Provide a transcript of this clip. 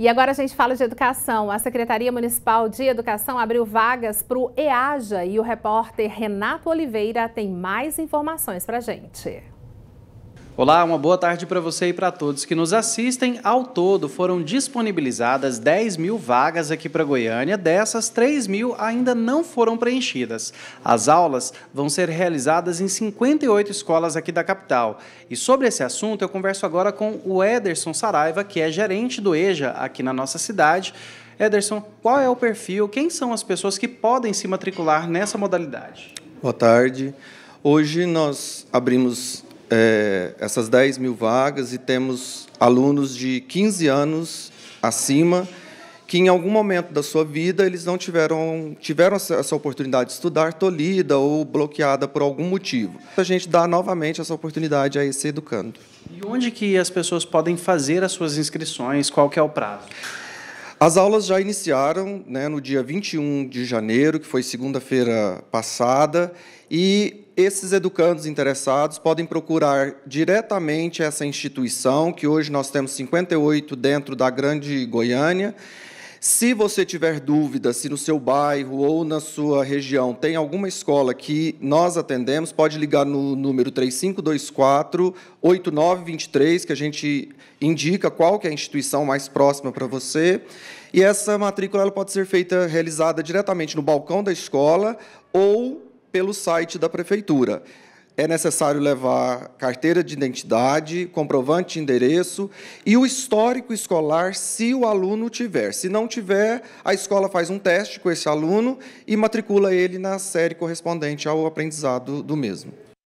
E agora a gente fala de educação. A Secretaria Municipal de Educação abriu vagas para o EAJA e o repórter Renato Oliveira tem mais informações para a gente. Olá, uma boa tarde para você e para todos que nos assistem. Ao todo, foram disponibilizadas 10 mil vagas aqui para Goiânia, dessas, 3 mil ainda não foram preenchidas. As aulas vão ser realizadas em 58 escolas aqui da capital. E sobre esse assunto, eu converso agora com o Ederson Saraiva, que é gerente do EJA aqui na nossa cidade. Ederson, qual é o perfil? Quem são as pessoas que podem se matricular nessa modalidade? Boa tarde. Hoje nós abrimos é, essas 10 mil vagas e temos alunos de 15 anos acima que em algum momento da sua vida eles não tiveram, tiveram essa oportunidade de estudar tolhida ou bloqueada por algum motivo. A gente dá novamente essa oportunidade a esse educando. E onde que as pessoas podem fazer as suas inscrições? Qual que é o prazo? As aulas já iniciaram né, no dia 21 de janeiro, que foi segunda-feira passada, e esses educandos interessados podem procurar diretamente essa instituição, que hoje nós temos 58 dentro da Grande Goiânia, se você tiver dúvida se no seu bairro ou na sua região tem alguma escola que nós atendemos, pode ligar no número 3524 8923, que a gente indica qual que é a instituição mais próxima para você. E essa matrícula ela pode ser feita realizada diretamente no balcão da escola ou pelo site da prefeitura é necessário levar carteira de identidade, comprovante de endereço e o histórico escolar, se o aluno tiver. Se não tiver, a escola faz um teste com esse aluno e matricula ele na série correspondente ao aprendizado do mesmo.